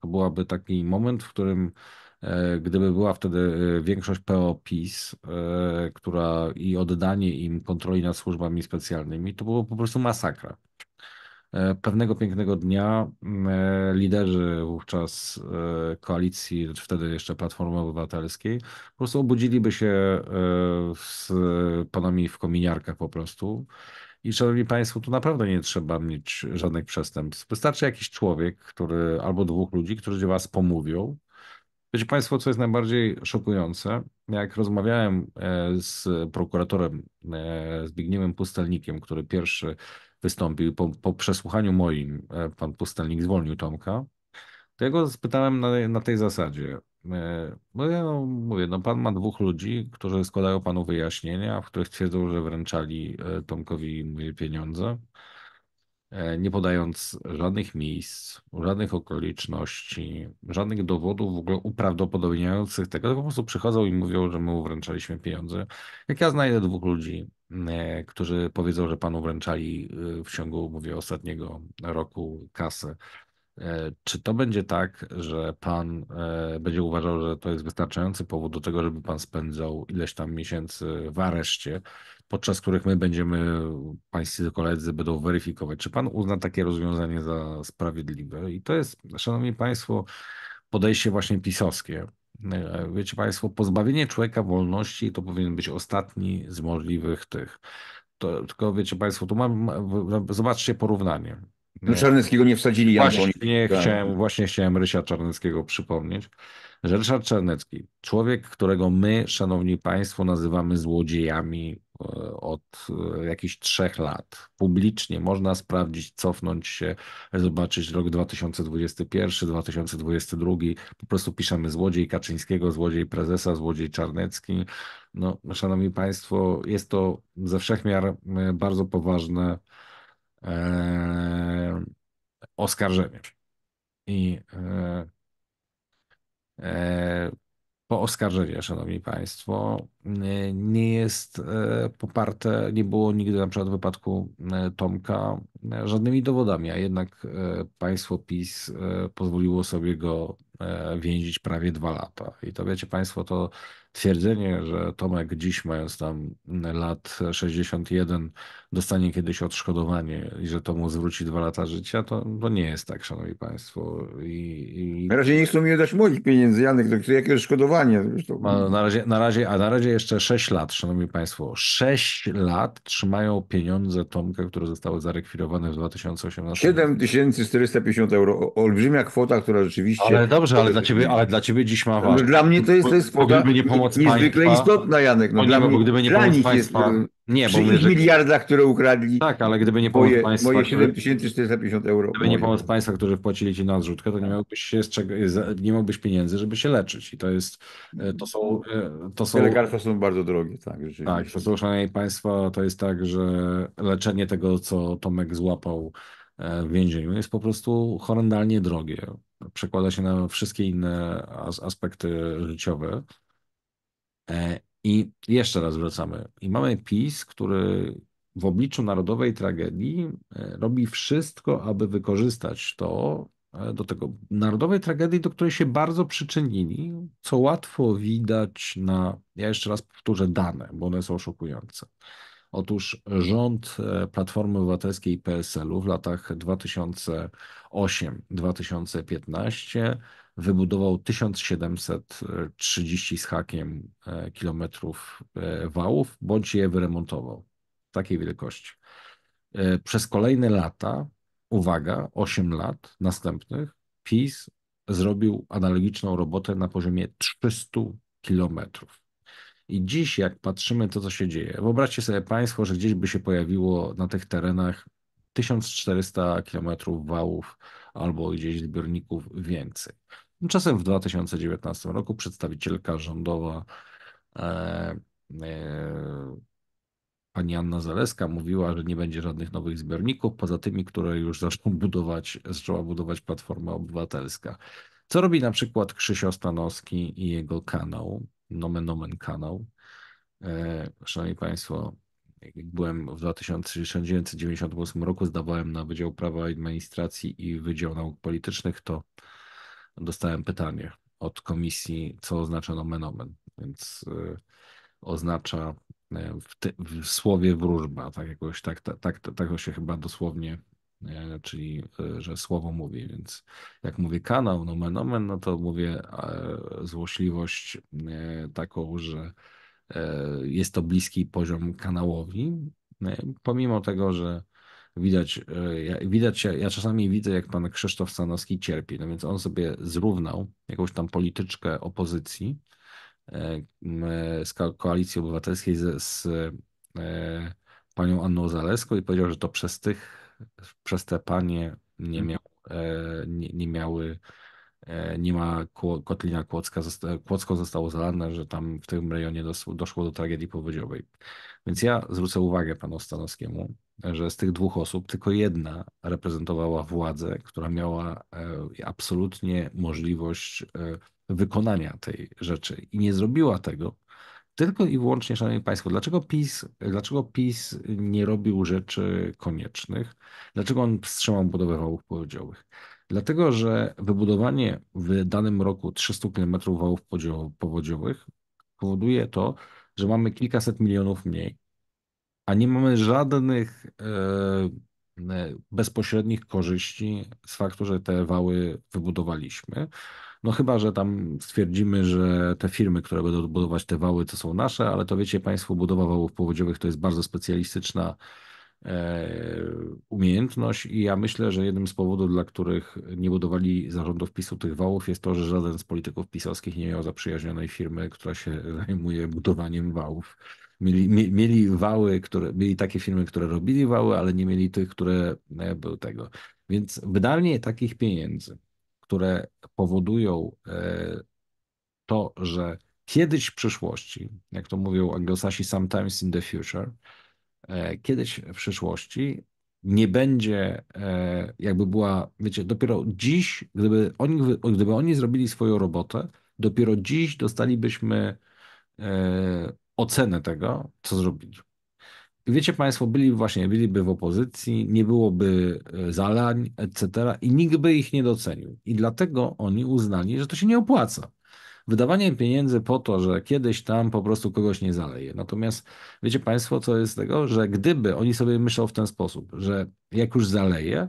Speaker 1: to byłaby taki moment, w którym E, gdyby była wtedy e, większość POPIS, e, która i oddanie im kontroli nad służbami specjalnymi, to było po prostu masakra. Pewnego pięknego dnia liderzy wówczas koalicji, wtedy jeszcze Platformy Obywatelskiej, po prostu obudziliby się z panami w kominiarkach po prostu. I szanowni państwo, tu naprawdę nie trzeba mieć żadnych przestępstw. Wystarczy jakiś człowiek, który albo dwóch ludzi, którzy was pomówią, Wiecie Państwo, co jest najbardziej szokujące? Jak rozmawiałem e, z prokuratorem e, Zbigniewem Pustelnikiem, który pierwszy wystąpił, po, po przesłuchaniu moim e, pan Pustelnik zwolnił Tomka, to ja go spytałem na, na tej zasadzie. No ja no, mówię, no pan ma dwóch ludzi, którzy składają panu wyjaśnienia, w których twierdzą, że wręczali Tomkowi moje pieniądze. E, nie podając żadnych miejsc, żadnych okoliczności, żadnych dowodów w ogóle uprawdopodobniających tego, po prostu przychodzą i mówią, że my wręczaliśmy pieniądze. Jak ja znajdę dwóch ludzi, e, którzy powiedzą, że panu wręczali e, w ciągu, mówię, ostatniego roku kasę, czy to będzie tak, że pan będzie uważał, że to jest wystarczający powód do tego, żeby pan spędzał ileś tam miesięcy w areszcie, podczas których my będziemy, pańscy koledzy będą weryfikować, czy pan uzna takie rozwiązanie za sprawiedliwe. I to jest, szanowni państwo, podejście właśnie pisowskie. E, wiecie państwo, pozbawienie człowieka wolności to powinien być ostatni z możliwych tych. To, tylko wiecie państwo, tu mam, zobaczcie porównanie. No Czarneckiego nie wsadzili Właśnie, nie chciałem, właśnie chciałem Rysia Czarneckiego przypomnieć, że Ryszard Czarnecki, człowiek, którego my, szanowni państwo, nazywamy złodziejami od e, jakichś trzech lat. Publicznie można sprawdzić, cofnąć się, zobaczyć rok 2021, 2022. Po prostu piszemy złodziej Kaczyńskiego, złodziej prezesa, złodziej Czarnecki. No, szanowni Państwo, jest to ze wszechmiar e, bardzo poważne e, oskarżenie. I e, e, po oskarżenie, szanowni państwo, y, nie jest y, poparte, nie było nigdy na przykład w wypadku y, Tomka żadnymi dowodami, a jednak państwo PiS pozwoliło sobie go więzić prawie dwa lata. I to wiecie państwo, to twierdzenie, że Tomek dziś mając tam lat 61 dostanie kiedyś odszkodowanie i że to mu zwróci dwa lata życia, to, to nie jest tak, szanowni państwo. I, i... Na razie nie chcą mi dać
Speaker 2: moich pieniędzy, Janek, to, jakieś szkodowanie. odszkodowanie?
Speaker 1: na razie, na razie, a na razie jeszcze 6 lat, szanowni państwo. 6 lat trzymają pieniądze Tomka, które zostały zarekwirowane w 2018
Speaker 2: roku. 7450 euro, olbrzymia kwota, która rzeczywiście... Ale dobrze, ale dla ciebie,
Speaker 1: ale dla ciebie dziś ma wartość. Dla mnie to jest, to jest kwota niezwykle państwa, istotna, Janek. No, dla mnie, bo gdyby nie dla pomoc państwa... Jest nie, przy bo ich że...
Speaker 2: miliardach, które ukradli. Tak, ale gdyby nie pomoc moje, państwa. Moje
Speaker 1: 7450 euro. Gdyby nie pomoc państwa, którzy wpłacili ci na zrzutkę, to nie miałbyś się z czego, nie miałbyś pieniędzy, żeby się leczyć. I to jest, e, to
Speaker 2: są. E,
Speaker 1: to są Te lekarstwa
Speaker 2: są bardzo drogie, tak. Tak,
Speaker 1: to są, szanowni państwo, to jest tak, że leczenie tego, co Tomek złapał e, w więzieniu, jest po prostu horrendalnie drogie. Przekłada się na wszystkie inne aspekty życiowe. I jeszcze raz wracamy. I mamy PiS, który w obliczu narodowej tragedii e, robi wszystko, aby wykorzystać to e, do tego narodowej tragedii, do której się bardzo przyczynili, co łatwo widać na, ja jeszcze raz powtórzę dane, bo one są szokujące. Otóż rząd e, Platformy Obywatelskiej PSL-u w latach 2008-2015 wybudował 1730 z hakiem e, kilometrów e, wałów, bądź je wyremontował takiej wielkości. E, przez kolejne lata, uwaga, 8 lat następnych, PiS zrobił analogiczną robotę na poziomie 300 kilometrów. I dziś, jak patrzymy to, co się dzieje, wyobraźcie sobie Państwo, że gdzieś by się pojawiło na tych terenach 1400 kilometrów wałów albo gdzieś zbiorników więcej. Tymczasem no, w 2019 roku przedstawicielka rządowa e, e, pani Anna Zaleska mówiła, że nie będzie żadnych nowych zbiorników, poza tymi, które już zaczną budować, zaczęła budować Platforma Obywatelska. Co robi na przykład Krzysio Stanowski i jego kanał, nomen Nomen kanał. E, szanowni Państwo, jak byłem w 1998 roku, zdawałem na Wydział Prawa i Administracji i Wydział Nauk Politycznych, to dostałem pytanie od komisji, co oznacza nomen omen, więc y, oznacza y, w, w słowie wróżba, tak jakoś, tak, tak, tak, tak się chyba dosłownie y, czyli że słowo mówi, więc jak mówię kanał nomen omen, no to mówię e, złośliwość taką, że e, jest to bliski poziom kanałowi, pomimo tego, że E, widać, ja, widać, ja czasami widzę, jak pan Krzysztof Stanowski cierpi, no więc on sobie zrównał jakąś tam polityczkę opozycji e, e, z Koalicji Obywatelskiej z, z panią Anną Zaleską i powiedział, że to przez tych, przez te panie nie, mhm. miał, nie, nie miały E, nie ma Kotlina Kłodzka, Kłodzko zostało zalane, że tam w tym rejonie doszło do tragedii powodziowej. Więc ja zwrócę uwagę panu Stanowskiemu, że z tych dwóch osób tylko jedna reprezentowała władzę, która miała e, absolutnie możliwość e, wykonania tej rzeczy i nie zrobiła tego. Tylko i wyłącznie, Szanowni Państwo, dlaczego PiS, dlaczego PiS nie robił rzeczy koniecznych? Dlaczego on wstrzymał budowę wałów powodziowych? Dlatego, że wybudowanie w danym roku 300 km wałów powodziowych powoduje to, że mamy kilkaset milionów mniej, a nie mamy żadnych e, e, bezpośrednich korzyści z faktu, że te wały wybudowaliśmy. No chyba, że tam stwierdzimy, że te firmy, które będą budować te wały, to są nasze, ale to wiecie Państwo, budowa wałów powodziowych to jest bardzo specjalistyczna E, umiejętność i ja myślę, że jednym z powodów, dla których nie budowali zarządów PiSu tych wałów jest to, że żaden z polityków pisowskich nie miał zaprzyjaźnionej firmy, która się zajmuje budowaniem wałów. Mieli, mieli wały, które, mieli takie firmy, które robili wały, ale nie mieli tych, które nie, był tego. Więc wydanie takich pieniędzy, które powodują e, to, że kiedyś w przyszłości, jak to mówią anglosasi, sometimes in the future, E, kiedyś w przyszłości nie będzie, e, jakby była, wiecie, dopiero dziś, gdyby oni, gdyby oni zrobili swoją robotę, dopiero dziś dostalibyśmy e, ocenę tego, co zrobili. wiecie Państwo, byli właśnie, byliby w opozycji, nie byłoby zalań, etc. i nikt by ich nie docenił. I dlatego oni uznali, że to się nie opłaca wydawanie pieniędzy po to, że kiedyś tam po prostu kogoś nie zaleje. Natomiast wiecie Państwo, co jest z tego, że gdyby oni sobie myślą w ten sposób, że jak już zaleje,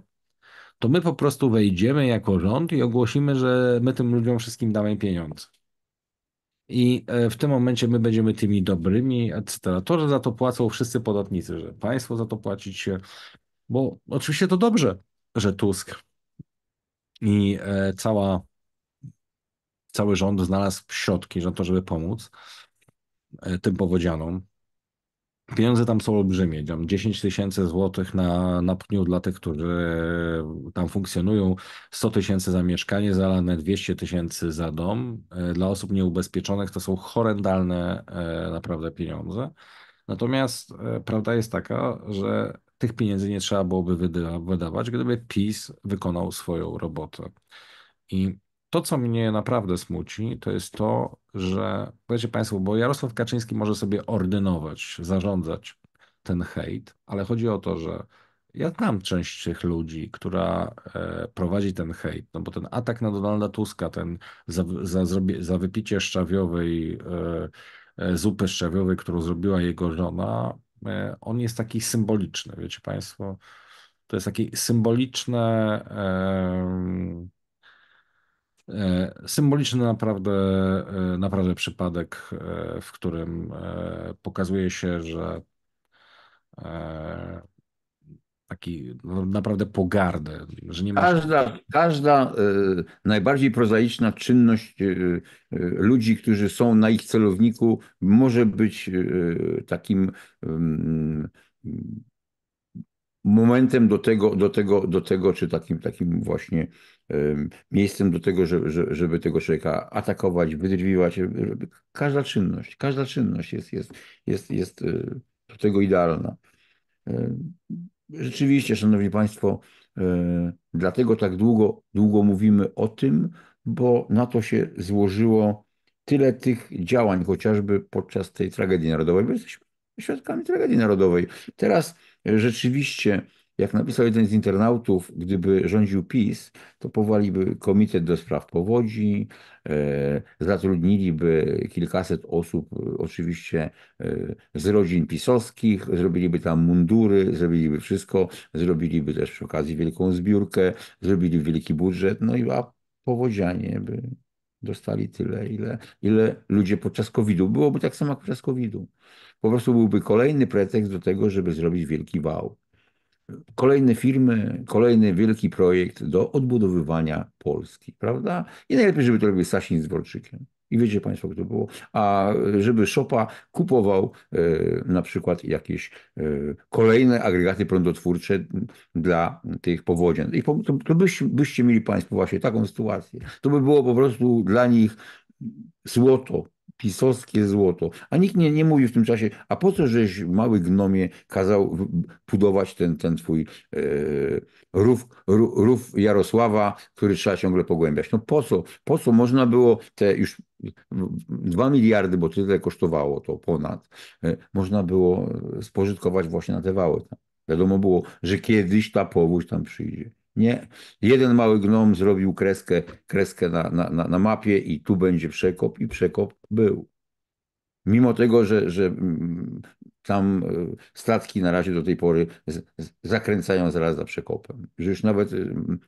Speaker 1: to my po prostu wejdziemy jako rząd i ogłosimy, że my tym ludziom wszystkim damy pieniądze. I e, w tym momencie my będziemy tymi dobrymi, etc. To, że za to płacą wszyscy podatnicy, że państwo za to płacić się, bo oczywiście to dobrze, że Tusk i e, cała cały rząd znalazł środki na to, żeby pomóc e, tym powodzianom. Pieniądze tam są olbrzymie, 10 tysięcy złotych na, na pniu dla tych, którzy tam funkcjonują, 100 tysięcy za mieszkanie zalane, 200 tysięcy za dom. E, dla osób nieubezpieczonych to są horrendalne e, naprawdę pieniądze. Natomiast prawda jest taka, że tych pieniędzy nie trzeba byłoby wydawać, gdyby PiS wykonał swoją robotę. I to, co mnie naprawdę smuci, to jest to, że powiecie Państwo, bo Jarosław Kaczyński może sobie ordynować, zarządzać ten hejt, ale chodzi o to, że ja znam część tych ludzi, która e, prowadzi ten hejt, no bo ten atak na Donalda Tuska, ten za, za, za wypicie szczawiowej, e, e, zupy szczawiowej, którą zrobiła jego żona, on jest taki symboliczny, wiecie Państwo. To jest symboliczny. symboliczne E, symboliczny naprawdę, e, naprawdę przypadek, e, w którym pokazuje się, że taki no, naprawdę
Speaker 2: pogardę, że nie ma... Każda, każda najbardziej prozaiczna czynność ludzi, którzy są na ich celowniku, może być takim momentem do tego, do tego, do tego, czy takim, takim właśnie miejscem do tego, żeby, żeby tego człowieka atakować, wydrwiwać. Każda czynność, każda czynność jest, jest, jest, jest y, do tego idealna. Rzeczywiście, Szanowni Państwo, y, dlatego tak długo, długo mówimy o tym, bo na to się złożyło tyle tych działań, chociażby podczas tej tragedii narodowej, bo jesteśmy świadkami tragedii narodowej. Teraz y, rzeczywiście jak napisał jeden z internautów, gdyby rządził PiS, to powołaliby komitet do spraw powodzi, e, zatrudniliby kilkaset osób, e, oczywiście e, z rodzin pisowskich, zrobiliby tam mundury, zrobiliby wszystko, zrobiliby też przy okazji wielką zbiórkę, zrobili wielki budżet, no i a powodzianie by dostali tyle, ile, ile ludzie podczas COVID-u. Byłoby tak samo jak podczas COVID-u. Po prostu byłby kolejny pretekst do tego, żeby zrobić wielki wał kolejne firmy, kolejny wielki projekt do odbudowywania Polski, prawda? I najlepiej, żeby to robił Sasin z Wolczykiem. I wiecie Państwo, kto było. A żeby Szopa kupował e, na przykład jakieś e, kolejne agregaty prądotwórcze dla tych powodzian. I to, to byście, byście mieli Państwo właśnie taką sytuację. To by było po prostu dla nich złoto, pisowskie złoto. A nikt nie, nie mówi w tym czasie, a po co żeś mały gnomie kazał budować ten, ten twój e, rów, rów Jarosława, który trzeba ciągle pogłębiać. No po co? Po co można było te już 2 miliardy, bo tyle kosztowało to ponad, e, można było spożytkować właśnie na te wały. Wiadomo było, że kiedyś ta powódź tam przyjdzie. Nie. Jeden mały gnom zrobił kreskę, kreskę na, na, na, na mapie i tu będzie przekop i przekop był. Mimo tego, że, że mm, tam e, statki na razie do tej pory z, z, zakręcają zaraz za przekopem. Że już nawet e,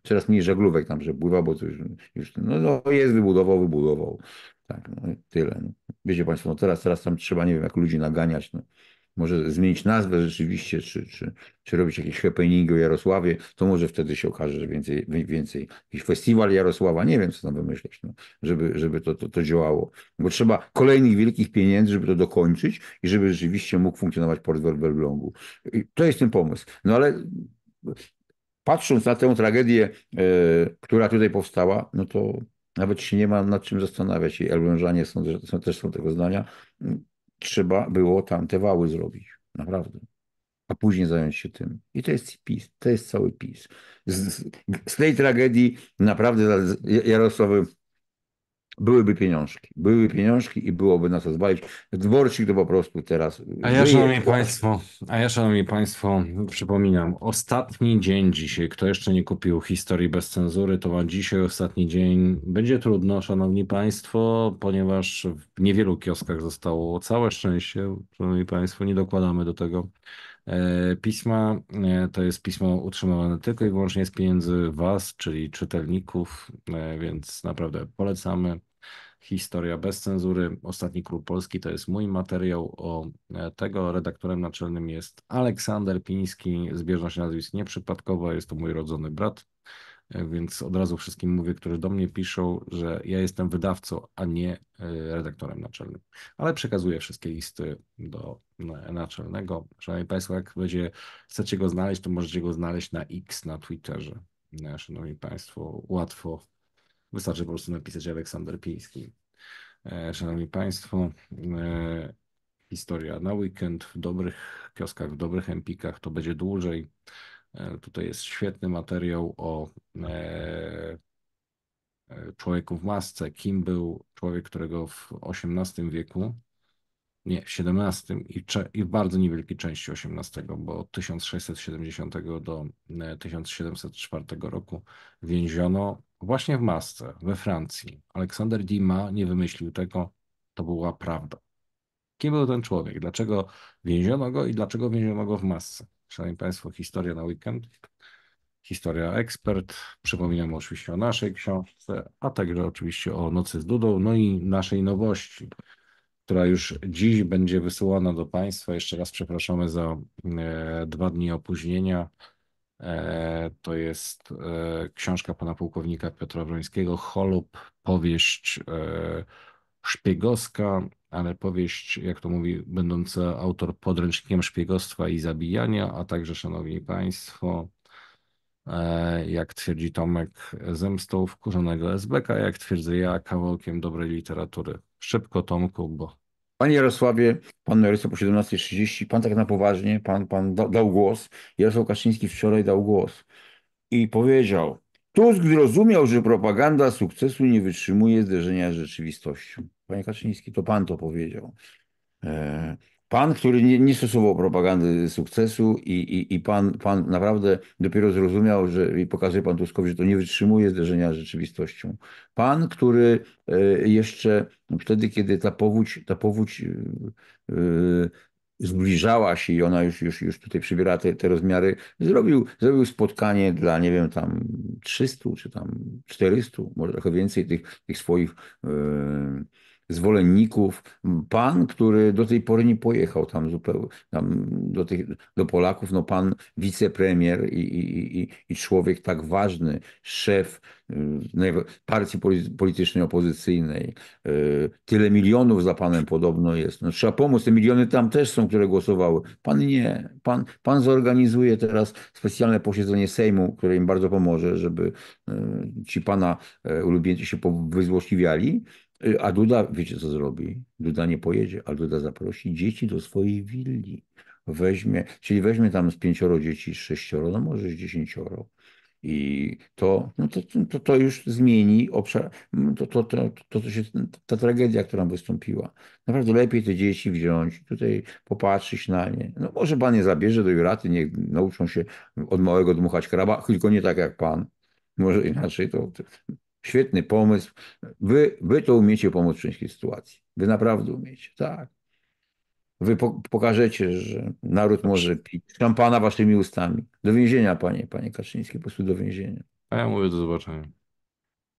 Speaker 2: coraz mniej żaglówek tam przepływa, bo to już, już no, no, jest wybudował, wybudował. Tak, no, tyle. No. Wiecie Państwo, no teraz, teraz tam trzeba, nie wiem, jak ludzi naganiać. No może zmienić nazwę rzeczywiście, czy, czy, czy robić jakieś happeningi o Jarosławie, to może wtedy się okaże, że więcej, więcej jakiś festiwal Jarosława, nie wiem, co tam wymyśleć, no, żeby, żeby to, to, to działało. Bo trzeba kolejnych wielkich pieniędzy, żeby to dokończyć i żeby rzeczywiście mógł funkcjonować port w Elblągu. I to jest ten pomysł. No ale patrząc na tę tragedię, yy, która tutaj powstała, no to nawet się nie ma nad czym zastanawiać i Elblążanie są, są, też są tego zdania trzeba było tamte wały zrobić. Naprawdę. A później zająć się tym. I to jest PiS. To jest cały PiS. Z, z tej tragedii naprawdę Jarosław byłyby pieniążki. Byłyby pieniążki i byłoby na co zbawić. Dworcik to po prostu teraz... A ja, szanowni
Speaker 1: państwo, a ja, szanowni państwo, przypominam, ostatni dzień dzisiaj. Kto jeszcze nie kupił historii bez cenzury, to ma dzisiaj ostatni dzień. Będzie trudno, szanowni państwo, ponieważ w niewielu kioskach zostało całe szczęście. Szanowni państwo, nie dokładamy do tego E, pisma. E, to jest pismo utrzymywane tylko i wyłącznie z pieniędzy Was, czyli czytelników, e, więc naprawdę polecamy. Historia bez cenzury. Ostatni Król Polski to jest mój materiał o tego. Redaktorem naczelnym jest Aleksander Piński. Zbieżność nazwisk nieprzypadkowa, jest to mój rodzony brat. E, więc od razu wszystkim mówię, którzy do mnie piszą, że ja jestem wydawcą, a nie e, redaktorem naczelnym. Ale przekazuję wszystkie listy do naczelnego. Szanowni Państwo, jak będzie, chcecie go znaleźć, to możecie go znaleźć na X na Twitterze. E, szanowni Państwo, łatwo. Wystarczy po prostu napisać Aleksander Piński. Szanowni Państwo, historia na weekend w dobrych kioskach, w dobrych empikach, to będzie dłużej. E, tutaj jest świetny materiał o e, e, człowieku w masce, kim był człowiek, którego w XVIII wieku, nie, XVII i, i w bardzo niewielkiej części XVIII, bo od 1670 do 1704 roku więziono właśnie w masce we Francji. Aleksander Dima nie wymyślił tego, to była prawda. Kim był ten człowiek? Dlaczego więziono go i dlaczego więziono go w masce? Szanowni Państwo, historia na weekend. Historia ekspert. Przypominam oczywiście o naszej książce, a także oczywiście o Nocy z Dudą, no i naszej nowości, która już dziś będzie wysyłana do Państwa. Jeszcze raz przepraszamy za e, dwa dni opóźnienia. E, to jest e, książka pana pułkownika Piotra Wrońskiego, Holub, powieść e, szpiegowska, ale powieść, jak to mówi, będąca autor podręcznikiem szpiegostwa i zabijania, a także, szanowni państwo, e, jak twierdzi Tomek, zemstą wkurzonego SBK, jak twierdzę ja, kawałkiem dobrej literatury. Szybko, Tomku, bo...
Speaker 2: Panie Jarosławie, pan Jarosław po 17.30, pan tak na poważnie, pan, pan dał głos. Jarosław Kaczyński wczoraj dał głos i powiedział, Tusk zrozumiał, że propaganda sukcesu nie wytrzymuje zderzenia z rzeczywistością. Panie Kaczyński, to pan to powiedział. E, pan, który nie, nie stosował propagandy sukcesu i, i, i pan, pan naprawdę dopiero zrozumiał, że i pokazuje pan Tuskowi, że to nie wytrzymuje zderzenia z rzeczywistością. Pan, który e, jeszcze wtedy, kiedy ta powódź, ta powódź e, zbliżała się i ona już, już, już tutaj przybiera te, te rozmiary, zrobił, zrobił spotkanie dla, nie wiem, tam 300 czy tam 400, może trochę więcej tych, tych swoich. Yy, zwolenników, pan, który do tej pory nie pojechał tam zupełnie, tam do, tych, do Polaków, no pan wicepremier i, i, i, i człowiek tak ważny, szef y, partii politycznej opozycyjnej. Y, tyle milionów za panem podobno jest. No, trzeba pomóc. Te miliony tam też są, które głosowały. Pan nie. Pan, pan zorganizuje teraz specjalne posiedzenie Sejmu, które im bardzo pomoże, żeby y, ci pana ulubieńcy się wyzłośliwiali Y, a Duda, wiecie co zrobi? Duda nie pojedzie, a Duda zaprosi dzieci do swojej willi. Weźmie, czyli weźmie tam z pięcioro dzieci, z sześcioro, no może z dziesięcioro. I to, no to, to, to już zmieni obszar, to, to, to, to, to się, ta tragedia, która wystąpiła. Naprawdę lepiej te dzieci wziąć, tutaj popatrzeć na nie. No może pan je zabierze do Juraty, niech nauczą się od małego dmuchać kraba, tylko nie tak jak pan. Może inaczej to Świetny pomysł. Wy, wy to umiecie pomóc w ciężkiej sytuacji. Wy naprawdę umiecie, tak. Wy pokażecie, że naród może znaczy- pić szampana waszymi ustami. Do więzienia, panie, panie Kaczyński, po prostu do więzienia.
Speaker 1: A ja mówię do zobaczenia.